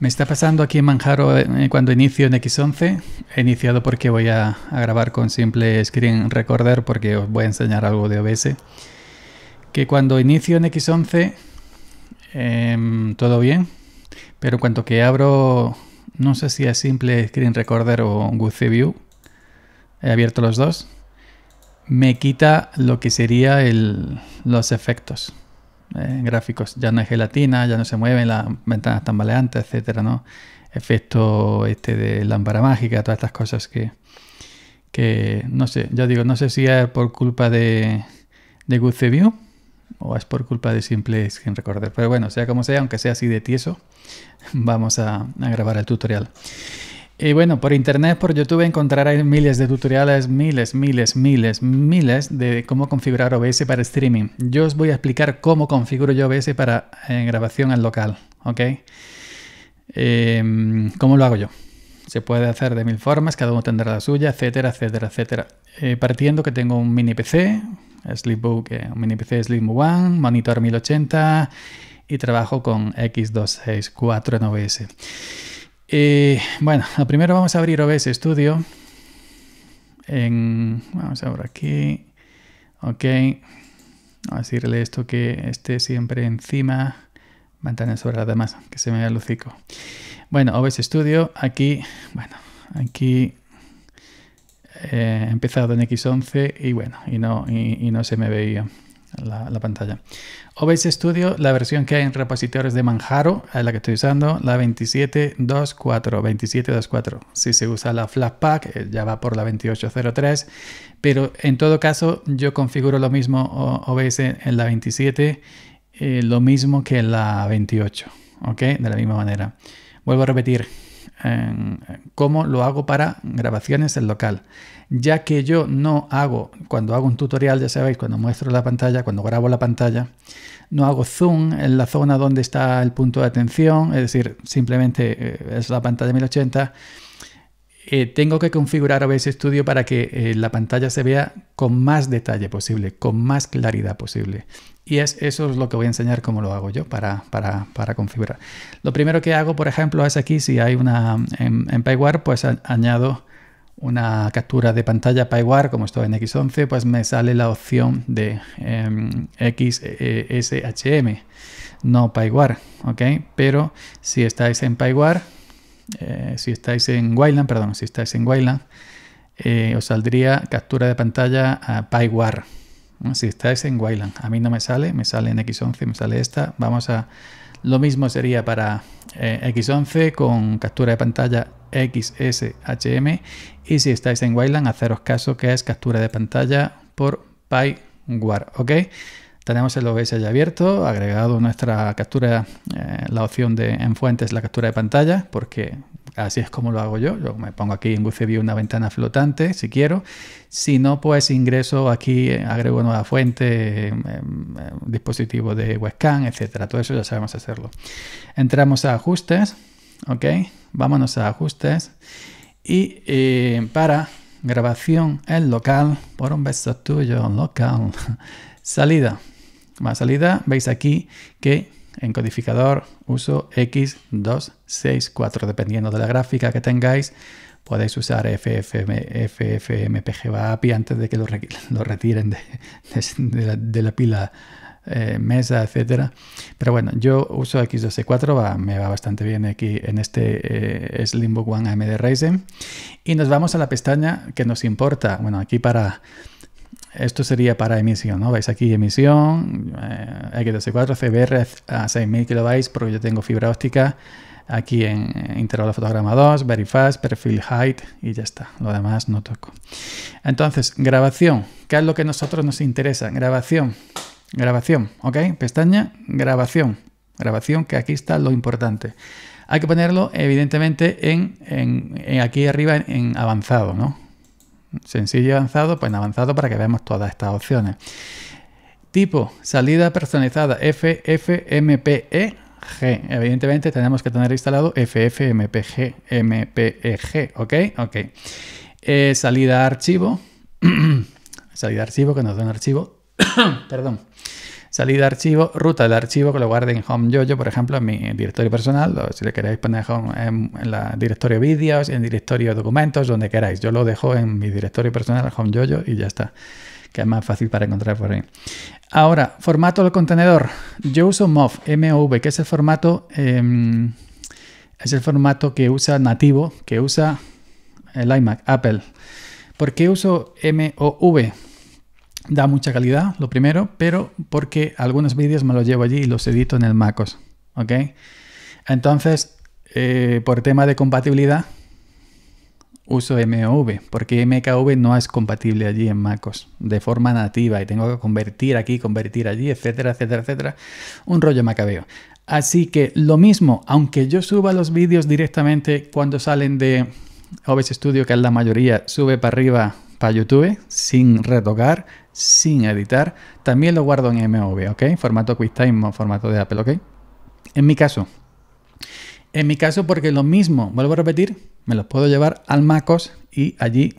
Me está pasando aquí en Manjaro eh, cuando inicio en X11. He iniciado porque voy a, grabar con simple screen recorder porque os voy a enseñar algo de OBS. Que cuando inicio en X11 em, todo bien, pero cuando que abro, no sé si es simple screen recorder o Guzzi View, he abierto los dos, me quita lo que sería los efectos. Eh, gráficos. Ya no es gelatina, ya no se mueven las ventanas tambaleantes, etcétera, ¿no? Efecto este de lámpara mágica, todas estas cosas que, no sé, ya digo, no sé si es por culpa de, de o es por culpa de Simple sin Recorder. Pero bueno, sea como sea, aunque sea así de tieso, vamos a grabar el tutorial. Y bueno, por internet, por YouTube encontraréis miles de tutoriales, miles, miles, miles, miles de cómo configurar OBS para streaming. Yo os voy a explicar cómo configuro yo OBS para eh, grabación al local, ¿ok? Em, ¿Cómo lo hago yo? Se puede hacer de mil formas, cada uno tendrá la suya, etcétera, etcétera, etcétera. Eh, partiendo que tengo un mini PC, Sleepbook, eh, un mini PC Slim One, monitor 1080 y trabajo con X264 en OBS. Eh, bueno, primero vamos a abrir OBS Studio. vamos a abrir aquí. Ok. Vamos a decirle esto que esté siempre encima. Mantener sobre las demás, que se me vea el hocico. Bueno, OBS Studio, aquí, bueno, aquí eh, he empezado en X11 y bueno, y no, y no se me veía la, pantalla. OBS Studio, la versión que hay en repositorios de Manjaro, es la que estoy usando, la 27.2.4, 27.2.4. Si se usa la Flatpak, eh, ya va por la 28.03, pero en todo caso yo configuro lo mismo OBS en la 27, eh, lo mismo que en la 28, ¿ok? De la misma manera. Vuelvo a repetir, cómo lo hago para grabaciones en local. Ya que yo no hago, cuando hago un tutorial, ya sabéis, cuando muestro la pantalla, cuando grabo la pantalla, no hago zoom en la zona donde está el punto de atención, es decir, simplemente eh, es la pantalla 1080 eh, tengo que configurar OBS Studio para que eh, la pantalla se vea con más detalle posible, con más claridad posible. Y es, eso es lo que voy a enseñar cómo lo hago yo para, configurar. Lo primero que hago, por ejemplo, es aquí, si hay una en, en pues añado una captura de pantalla PyWare, como estoy en X11, pues me sale la opción de XSHM, em, e e no PyWare, ¿ok? Pero si estáis en PyWare eh, si estáis en Wayland, perdón, si estáis en Wayland, eh, os saldría captura de pantalla a PyWar. Si estáis en Wayland, a mí no me sale, me sale en X11, me sale esta. Vamos a. Lo mismo sería para eh, X11 con captura de pantalla XSHM. Y si estáis en Wayland, haceros caso que es captura de pantalla por PyWar. ¿Ok? Tenemos el OBS ya abierto, agregado nuestra captura, eh, la opción de en fuentes, la captura de pantalla, porque así es como lo hago yo. Yo me pongo aquí en GuciView una ventana flotante si quiero. Si no, pues ingreso aquí, agrego nueva fuente, em, em, dispositivo de webcam, etcétera. Todo eso ya sabemos hacerlo. Entramos a ajustes, ok, vámonos a ajustes y eh, para grabación en local, por un beso tuyo, local, salida más salida, veis aquí que en codificador uso X264. Dependiendo de la gráfica que tengáis, podéis usar FFM, FFmpeg API antes de que lo, retiren de, la, pila eh, mesa, etcétera. Pero bueno, yo uso X264, me va bastante bien aquí en este es eh, Slimbook One AMD Ryzen. Y nos vamos a la pestaña que nos importa. Bueno, aquí para esto sería para emisión, ¿no? Veis aquí emisión, eh, x 24 CBR a 6000 kilobytes porque yo tengo fibra óptica aquí en intervalo fotograma 2, very fast, perfil height y ya está. Lo demás no toco. Entonces, grabación. ¿Qué es lo que a nosotros nos interesa? Grabación. Grabación, ¿ok? Pestaña, grabación. Grabación, que aquí está lo importante. Hay que ponerlo, evidentemente, en, aquí arriba en avanzado, ¿no? Sencillo avanzado, pues avanzado para que veamos todas estas opciones. Tipo, salida personalizada FFmpeg. Evidentemente tenemos que tener instalado FFmpeg, e ¿ok? Ok. Eh, salida archivo. salida archivo, que nos da un archivo. Perdón salida de archivo, ruta del archivo que lo guarde en Home Jojo, por ejemplo, en mi directorio personal, si le queréis poner en, el la directorio vídeos, en directorio documentos, donde queráis. Yo lo dejo en mi directorio personal, Home Jojo, y ya está que es más fácil para encontrar por ahí. Ahora, formato del contenedor. Yo uso MOV, MOV, que es el formato, em, es el formato que usa nativo, que usa el iMac, Apple. ¿Por qué uso MOV? da mucha calidad, lo primero, pero porque algunos vídeos me los llevo allí y los edito en el MacOS. ¿Ok? Entonces, eh, por tema de compatibilidad, uso MOV, porque MKV no es compatible allí en MacOS de forma nativa y tengo que convertir aquí, convertir allí, etcétera, etcétera, etcétera. Un rollo macabeo. Así que lo mismo, aunque yo suba los vídeos directamente cuando salen de OBS Studio, que es la mayoría, sube para arriba para YouTube sin retocar, sin editar. También lo guardo en MOV, ¿ok? Formato QuickTime, formato de Apple, ¿ok? En mi caso, en mi caso porque lo mismo, vuelvo a repetir, me los puedo llevar al MacOS y allí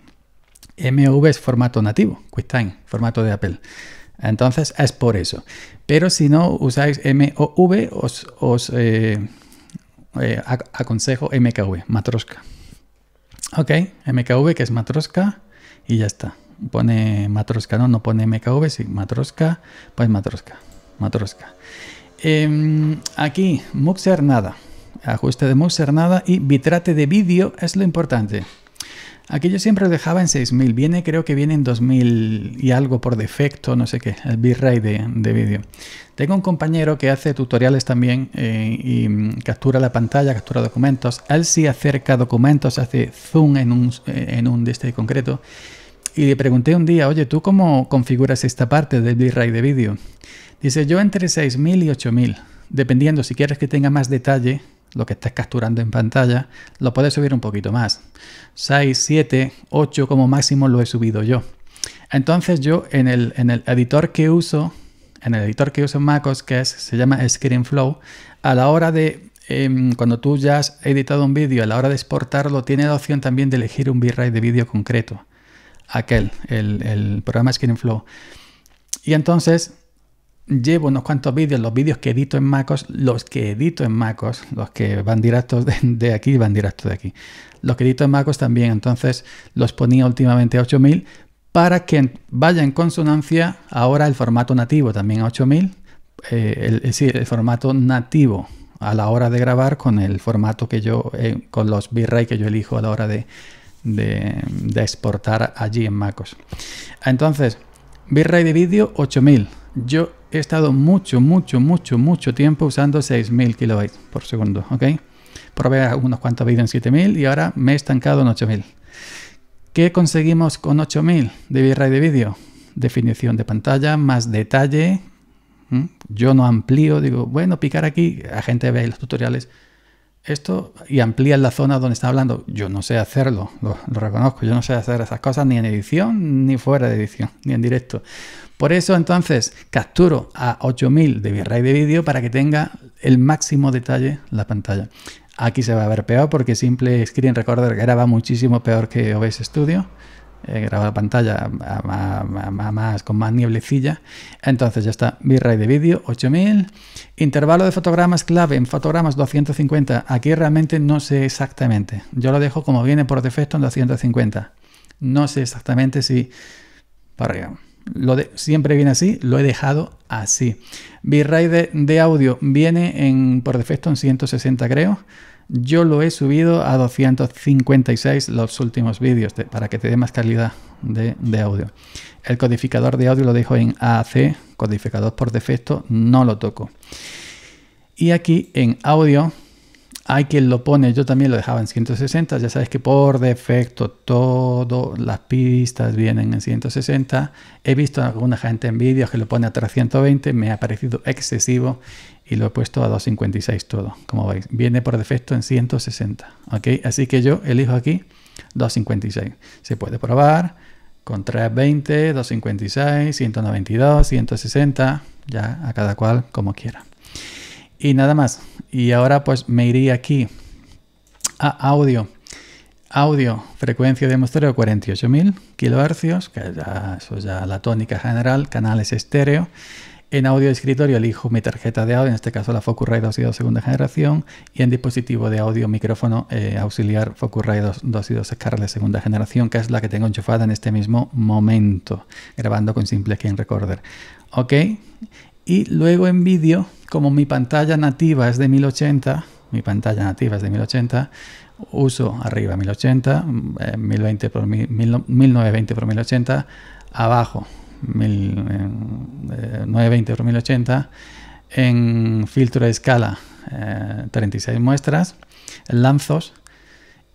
MOV es formato nativo, QuickTime, formato de Apple. Entonces es por eso. Pero si no usáis MOV, os, eh, eh, aconsejo MKV, Matroska. Ok, MKV que es Matroska y ya está. Pone Matroska, ¿no? No pone MKV, sí, Matroska, pues Matroska, Matroska. Em, aquí, Muxer nada. Ajuste de Muxer nada y bitrate de vídeo es lo importante. Aquí yo siempre lo dejaba en 6000. Viene, creo que viene en 2000 y algo por defecto, no sé qué, el bitrate de, de vídeo. Tengo un compañero que hace tutoriales también eh, y mm, captura la pantalla, captura documentos. Él sí acerca documentos, hace zoom en un, eh, en un de este concreto. Y le pregunté un día, oye, ¿tú cómo configuras esta parte del bitrate de vídeo? Dice, yo entre 6000 y 8000, dependiendo si quieres que tenga más detalle lo que estés capturando en pantalla, lo puedes subir un poquito más. 6, 7, 8 como máximo lo he subido yo. Entonces yo en el, en el editor que uso, en el editor que uso en MacOS, que se llama ScreenFlow, a la hora de, em, cuando tú ya has editado un vídeo, a la hora de exportarlo, tiene la opción también de elegir un bitrate de vídeo concreto. Aquel, el, el programa ScreenFlow. Y entonces llevo unos cuantos vídeos, los vídeos que edito en MacOS, los que edito en MacOS, los que van directos de, aquí van directos de aquí. Los que edito en MacOS también, entonces los ponía últimamente a 8000 para que vaya en consonancia ahora el formato nativo, también a 8000, es decir, el formato nativo a la hora de grabar con el formato que yo, eh, con los virrey que yo elijo a la hora de, exportar allí en MacOS. Entonces, virrey de vídeo 8000. Yo he estado mucho, mucho, mucho, mucho tiempo usando 6000 kilobytes por segundo, ¿ok? Probé unos cuantos vídeos en 7000 y ahora me he estancado en 8000. ¿Qué conseguimos con 8000 de virray de vídeo? Definición de pantalla, más detalle. ¿Mm? Yo no amplío, digo, bueno, picar aquí, la gente ve los tutoriales, esto y amplía la zona donde está hablando. Yo no sé hacerlo, lo, reconozco, yo no sé hacer esas cosas ni en edición, ni fuera de edición, ni en directo. Por eso entonces capturo a 8000 de bitrate de vídeo para que tenga el máximo detalle la pantalla. Aquí se va a ver peor porque Simple Screen Recorder graba muchísimo peor que OBS Studio eh, grabado pantalla más, con más nieblecilla. Entonces ya está, V-Ray de vídeo 8000, intervalo de fotogramas clave en fotogramas 250. Aquí realmente no sé exactamente. Yo lo dejo como viene por defecto en 250. No sé exactamente si para Lo siempre viene así, lo he dejado así. Bitrate de, de, audio viene en, por defecto en 160 creo. Yo lo he subido a 256 los últimos vídeos para que te dé más calidad de, de, audio. El codificador de audio lo dejo en AAC, codificador por defecto, no lo toco. Y aquí en audio hay quien lo pone, yo también lo dejaba en 160, ya sabes que por defecto todas las pistas vienen en 160. He visto a alguna gente en vídeos que lo pone a 320, me ha parecido excesivo y lo he puesto a 256 todo, como veis. Viene por defecto en 160, ¿ok? Así que yo elijo aquí 256. Se puede probar con 320, 256, 192, 160, ya a cada cual como quiera. Y nada más. Y ahora pues me iría aquí a audio. Audio, frecuencia de muestreo 48.000 kHz, que ya, eso ya la tónica general, canales estéreo. En audio escritorio elijo mi tarjeta de audio, en este caso la Focusrite 2 y 2 segunda generación, y en dispositivo de audio micrófono eh, auxiliar Focusrite 2, y 2 Scarlett segunda generación, que es la que tengo enchufada en este mismo momento, grabando con simple King Recorder. Ok, y luego en vídeo, como mi pantalla nativa es de 1080, mi pantalla nativa es de 1080, uso arriba 1080, mm, eh, por 1920 por 1080, abajo 920 eh, por 1080, en filtro de escala 36 eh, muestras, lanzos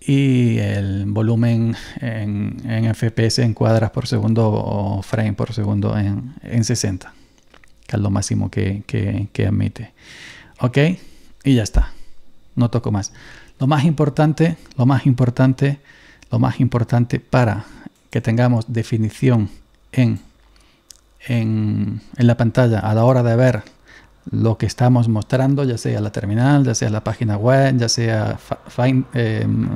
y el volumen en, FPS en cuadras por segundo o frame por segundo en 60 que es lo máximo que, admite. ¿Ok? Y ya está. No toco más. Lo más importante, lo más importante, lo más importante para que tengamos definición en, en, la pantalla a la hora de ver lo que estamos mostrando, ya sea la terminal, ya sea la página web, ya sea em,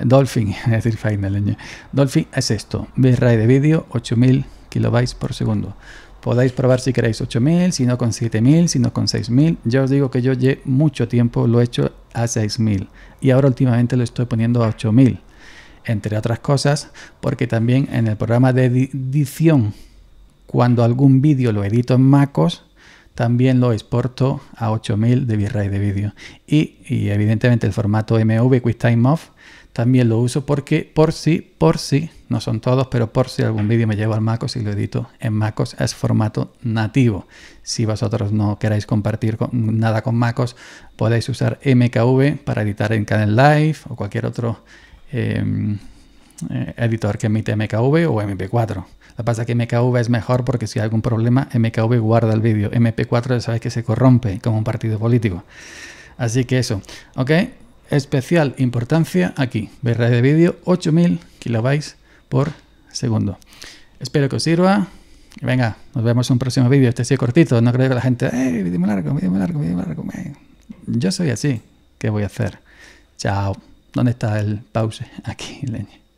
Dolphin, es decir, Final, Dolphin es esto, bitrate de vídeo 8000 kilobytes por segundo. Podéis probar si queréis 8000, si no con 7000, si no con 6000. Ya os digo que yo llevo mucho tiempo lo he hecho a 6000 y ahora últimamente lo estoy poniendo a 8000, entre otras cosas, porque también en el programa de edición, cuando algún vídeo lo edito en MacOS, también lo exporto a 8000 de Virray de vídeo. Y, evidentemente el formato MV QuickTime Off también lo uso porque por si, por si, no son todos, pero por si algún vídeo me llevo al MacOS y lo edito en MacOS es formato nativo. Si vosotros no queráis compartir nada con MacOS, podéis usar MKV para editar en canal Live o cualquier otro em, eh, editor que emite MKV o MP4. la pasa es que MKV es mejor porque si hay algún problema, MKV guarda el vídeo. MP4 ya sabéis que se corrompe como un partido político. Así que eso, ¿ok? especial importancia aquí. ver de vídeo 8000 kilobytes por segundo. Espero que os sirva. Venga, nos vemos en un próximo vídeo. Este sí cortito. No creo que la gente. ¡Eh, vídeo largo, vídeo largo, vídeo largo! Yo soy así. ¿Qué voy a hacer? Chao. ¿Dónde está el pause? Aquí, leña.